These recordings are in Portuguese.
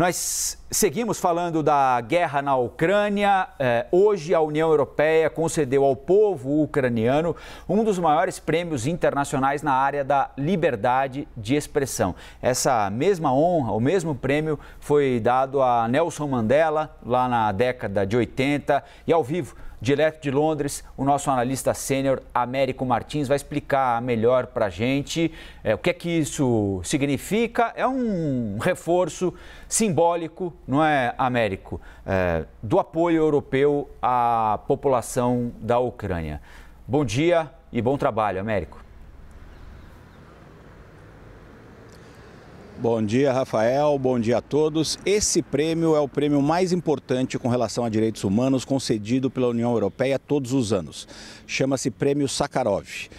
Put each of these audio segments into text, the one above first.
Nós seguimos falando da guerra na Ucrânia. É, hoje, a União Europeia concedeu ao povo ucraniano um dos maiores prêmios internacionais na área da liberdade de expressão. Essa mesma honra, o mesmo prêmio, foi dado a Nelson Mandela lá na década de 80 e ao vivo. Direto de Londres, o nosso analista sênior Américo Martins vai explicar melhor para a gente é, o que é que isso significa. É um reforço sim simbólico, não é, Américo, é, do apoio europeu à população da Ucrânia. Bom dia e bom trabalho, Américo. Bom dia, Rafael. Bom dia a todos. Esse prêmio é o prêmio mais importante com relação a direitos humanos concedido pela União Europeia todos os anos. Chama-se Prêmio Sakharov.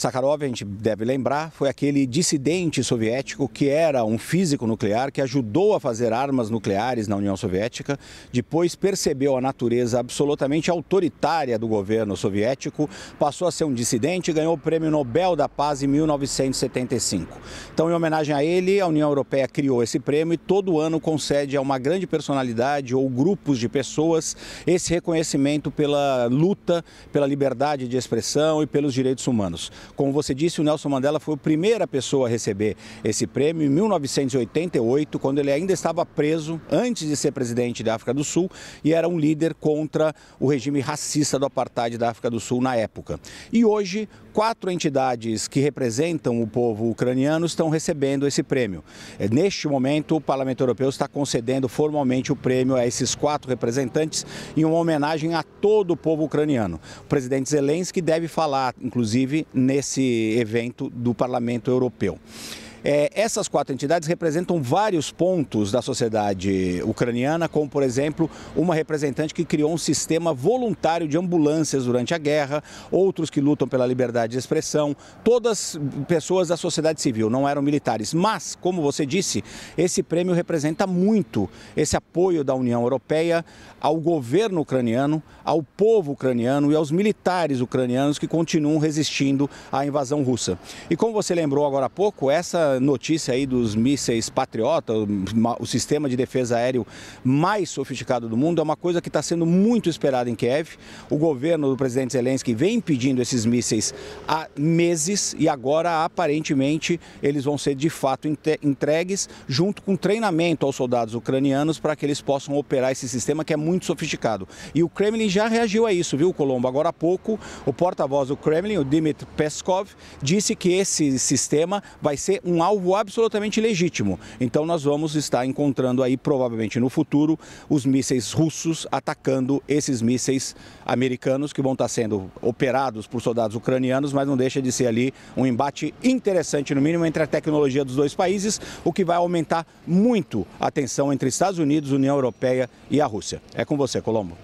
Sakharov, a gente deve lembrar, foi aquele dissidente soviético que era um físico nuclear, que ajudou a fazer armas nucleares na União Soviética, depois percebeu a natureza absolutamente autoritária do governo soviético, passou a ser um dissidente e ganhou o Prêmio Nobel da Paz em 1975. Então, em homenagem a ele, a União Europeia criou esse prêmio e todo ano concede a uma grande personalidade ou grupos de pessoas esse reconhecimento pela luta pela liberdade de expressão e pelos direitos humanos. Como você disse, o Nelson Mandela foi a primeira pessoa a receber esse prêmio em 1988, quando ele ainda estava preso antes de ser presidente da África do Sul e era um líder contra o regime racista do apartheid da África do Sul na época. E hoje, quatro entidades que representam o povo ucraniano estão recebendo esse prêmio. É, neste momento, o Parlamento Europeu está concedendo formalmente o prêmio a esses quatro representantes em uma homenagem a todo o povo ucraniano. O presidente Zelensky deve falar, inclusive, nesse esse evento do Parlamento Europeu. É, essas quatro entidades representam vários pontos da sociedade ucraniana, como, por exemplo, uma representante que criou um sistema voluntário de ambulâncias durante a guerra, outros que lutam pela liberdade de expressão, todas pessoas da sociedade civil, não eram militares. Mas, como você disse, esse prêmio representa muito esse apoio da União Europeia ao governo ucraniano, ao povo ucraniano e aos militares ucranianos que continuam resistindo à invasão russa. E como você lembrou agora há pouco, essa notícia aí dos mísseis Patriota, o sistema de defesa aéreo mais sofisticado do mundo, é uma coisa que está sendo muito esperada em Kiev. O governo do presidente Zelensky vem pedindo esses mísseis há meses e agora, aparentemente, eles vão ser de fato entregues junto com treinamento aos soldados ucranianos para que eles possam operar esse sistema que é muito sofisticado. E o Kremlin já reagiu a isso, viu, Colombo? Agora há pouco, o porta-voz do Kremlin, o Dmitry Peskov, disse que esse sistema vai ser um um alvo absolutamente legítimo. Então nós vamos estar encontrando aí, provavelmente no futuro, os mísseis russos atacando esses mísseis americanos que vão estar sendo operados por soldados ucranianos, mas não deixa de ser ali um embate interessante, no mínimo, entre a tecnologia dos dois países, o que vai aumentar muito a tensão entre Estados Unidos, União Europeia e a Rússia. É com você, Colombo.